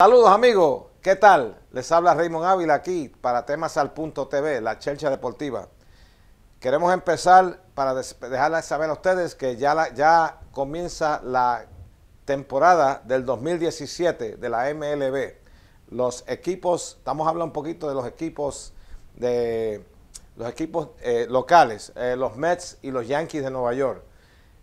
Saludos amigos, ¿qué tal? Les habla Raymond Ávila aquí para Temas al Punto TV, la Chelcha Deportiva. Queremos empezar para dejarles saber a ustedes que ya, ya comienza la temporada del 2017 de la MLB. Los equipos, estamos hablando un poquito de los equipos de los equipos eh, locales, eh, los Mets y los Yankees de Nueva York.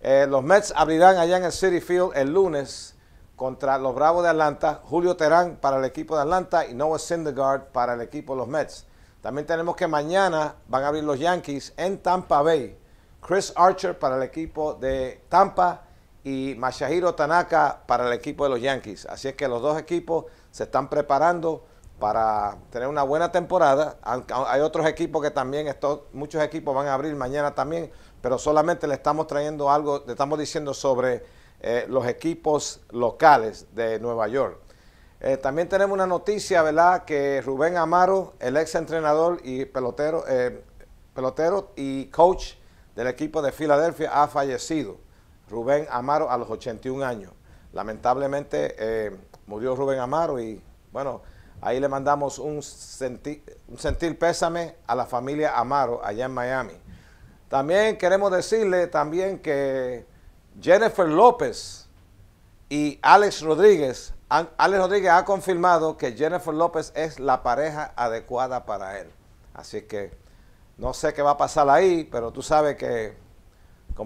Eh, los Mets abrirán allá en el City Field el lunes contra los Bravos de Atlanta, Julio Terán para el equipo de Atlanta y Noah Syndergaard para el equipo de los Mets. También tenemos que mañana van a abrir los Yankees en Tampa Bay. Chris Archer para el equipo de Tampa y Masahiro Tanaka para el equipo de los Yankees. Así es que los dos equipos se están preparando para tener una buena temporada. Hay otros equipos que también, estos, muchos equipos van a abrir mañana también, pero solamente le estamos trayendo algo, le estamos diciendo sobre eh, los equipos locales de Nueva York. Eh, también tenemos una noticia, ¿verdad? Que Rubén Amaro, el ex entrenador y pelotero, eh, pelotero y coach del equipo de Filadelfia, ha fallecido. Rubén Amaro a los 81 años. Lamentablemente murió Rubén Amaro y bueno, ahí le mandamos un, un sentir pésame a la familia Amaro allá en Miami. También queremos decirle también que Jennifer López y Alex Rodríguez, Alex Rodríguez ha confirmado que Jennifer López es la pareja adecuada para él. Así que no sé qué va a pasar ahí, pero tú sabes que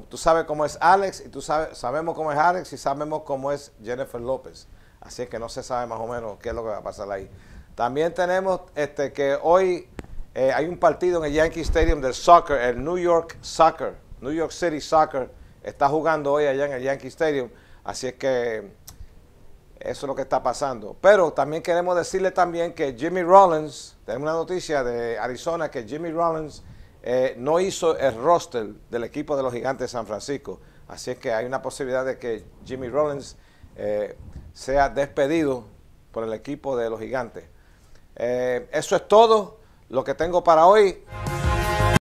tú sabes cómo es Alex y tú sabes sabemos cómo es Alex y sabemos cómo es Jennifer López. Así que no se sabe más o menos qué es lo que va a pasar ahí. También tenemos este, que hoy eh, hay un partido en el Yankee Stadium del soccer, el New York Soccer, New York City Soccer está jugando hoy allá en el Yankee Stadium. Así es que eso es lo que está pasando. Pero también queremos decirle también que Jimmy Rollins, tenemos una noticia de Arizona que Jimmy Rollins eh, no hizo el roster del equipo de los gigantes de San Francisco. Así es que hay una posibilidad de que Jimmy Rollins eh, sea despedido por el equipo de los gigantes. Eh, eso es todo lo que tengo para hoy.